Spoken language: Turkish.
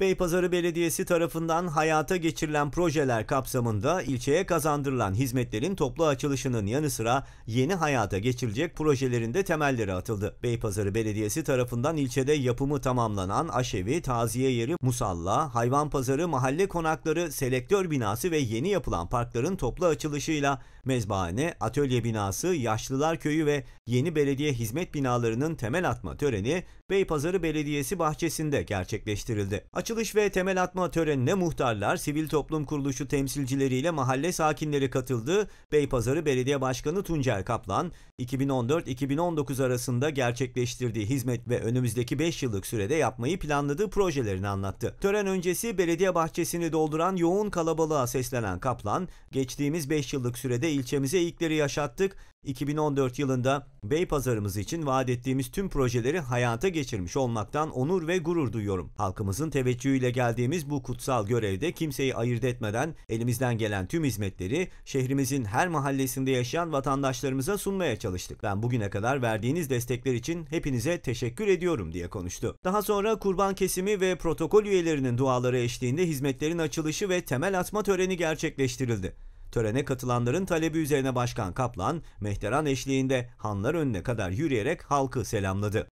Beypazarı Belediyesi tarafından hayata geçirilen projeler kapsamında ilçeye kazandırılan hizmetlerin toplu açılışının yanı sıra yeni hayata geçirilecek projelerinde temelleri atıldı. Beypazarı Belediyesi tarafından ilçede yapımı tamamlanan aşevi, taziye yeri, musalla, hayvan pazarı, mahalle konakları, selektör binası ve yeni yapılan parkların toplu açılışıyla mezbahane, atölye binası, yaşlılar köyü ve yeni belediye hizmet binalarının temel atma töreni Beypazarı Belediyesi bahçesinde gerçekleştirildi. Açılış ve temel atma törenine muhtarlar, sivil toplum kuruluşu temsilcileriyle mahalle sakinleri katıldı. Beypazarı Belediye Başkanı Tuncer Kaplan, 2014-2019 arasında gerçekleştirdiği hizmet ve önümüzdeki 5 yıllık sürede yapmayı planladığı projelerini anlattı. Tören öncesi belediye bahçesini dolduran yoğun kalabalığa seslenen Kaplan, geçtiğimiz 5 yıllık sürede ilçemize ilkleri yaşattık, 2014 yılında Bey pazarımız için vaat ettiğimiz tüm projeleri hayata geçirmiş olmaktan onur ve gurur duyuyorum. Halkımızın teveccühüyle geldiğimiz bu kutsal görevde kimseyi ayırt etmeden elimizden gelen tüm hizmetleri şehrimizin her mahallesinde yaşayan vatandaşlarımıza sunmaya çalıştık. Ben bugüne kadar verdiğiniz destekler için hepinize teşekkür ediyorum diye konuştu. Daha sonra kurban kesimi ve protokol üyelerinin duaları eşliğinde hizmetlerin açılışı ve temel atma töreni gerçekleştirildi. Törene katılanların talebi üzerine Başkan Kaplan, Mehteran eşliğinde hanlar önüne kadar yürüyerek halkı selamladı.